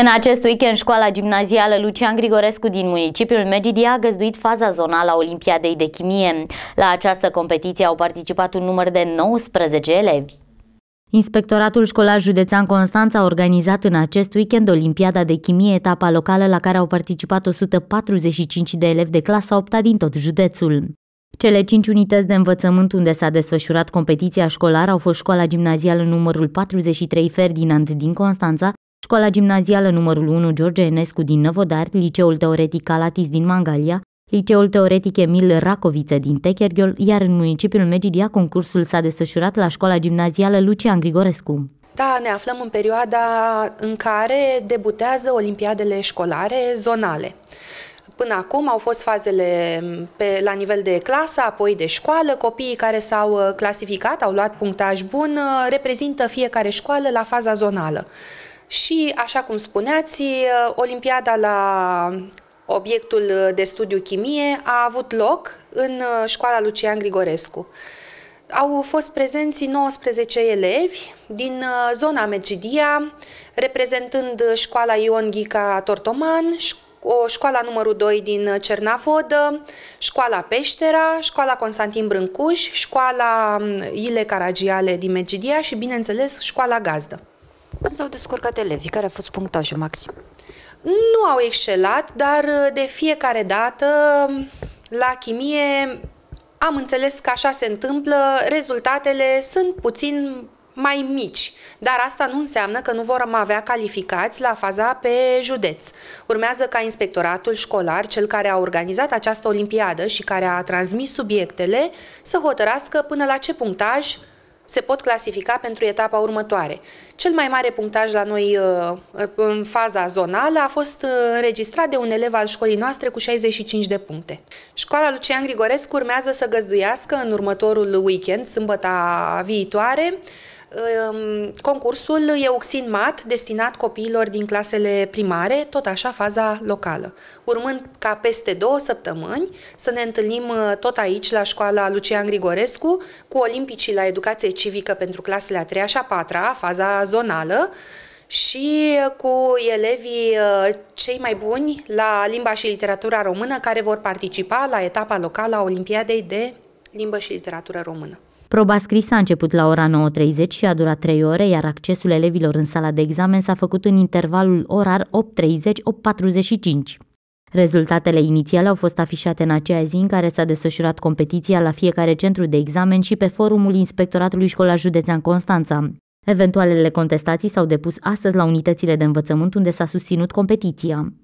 În acest weekend, școala gimnazială Lucian Grigorescu din municipiul Medidia a găzduit faza zonală a Olimpiadei de Chimie. La această competiție au participat un număr de 19 elevi. Inspectoratul Școlar Județean Constanța a organizat în acest weekend Olimpiada de Chimie, etapa locală la care au participat 145 de elevi de clasa 8 -a din tot județul. Cele cinci unități de învățământ unde s-a desfășurat competiția școlară au fost școala gimnazială numărul 43 Ferdinand din Constanța, Școala gimnazială numărul 1 George Enescu din Năvodar, Liceul Teoretic Alatis din Mangalia, Liceul Teoretic Emil Racoviță din Techerghiol, iar în municipiul Megidia concursul s-a desfășurat la școala gimnazială Lucian Grigorescu. Da, ne aflăm în perioada în care debutează olimpiadele școlare zonale. Până acum au fost fazele pe, la nivel de clasă, apoi de școală. Copiii care s-au uh, clasificat, au luat punctaj bun, uh, reprezintă fiecare școală la faza zonală. Și, așa cum spuneați, uh, Olimpiada la obiectul de studiu chimie a avut loc în uh, școala Lucian Grigorescu. Au fost prezenți 19 elevi din uh, zona Megidia, reprezentând școala Ion Ghica Tortoman, o școala numărul 2 din Cernavodă, școala Peștera, școala Constantin Brâncuș, școala um, Ile Caragiale din Megidia și, bineînțeles, școala Gazdă s-au descurcat elevii? Care a fost punctajul maxim? Nu au excelat, dar uh, de fiecare dată um, la chimie am înțeles că așa se întâmplă, rezultatele sunt puțin mai mici, dar asta nu înseamnă că nu vor avea calificați la faza pe județ. Urmează ca inspectoratul școlar, cel care a organizat această olimpiadă și care a transmis subiectele, să hotărască până la ce punctaj se pot clasifica pentru etapa următoare. Cel mai mare punctaj la noi uh, uh, în faza zonală a fost uh, înregistrat de un elev al școlii noastre cu 65 de puncte. Școala Lucian Grigorescu urmează să găzduiască în următorul weekend, sâmbăta viitoare, Concursul e Euxin Mat, destinat copiilor din clasele primare, tot așa faza locală. Urmând ca peste două săptămâni să ne întâlnim uh, tot aici, la școala Lucian Grigorescu, cu olimpicii la educație civică pentru clasele a treia și a patra, faza zonală, și uh, cu elevii uh, cei mai buni la limba și literatura română care vor participa la etapa locală a Olimpiadei de limbă și literatură română. Proba scrisă a început la ora 9.30 și a durat 3 ore, iar accesul elevilor în sala de examen s-a făcut în intervalul orar 8.30-8.45. Rezultatele inițiale au fost afișate în aceea zi în care s-a desfășurat competiția la fiecare centru de examen și pe forumul Inspectoratului Școlar Județean Constanța. Eventualele contestații s-au depus astăzi la unitățile de învățământ unde s-a susținut competiția.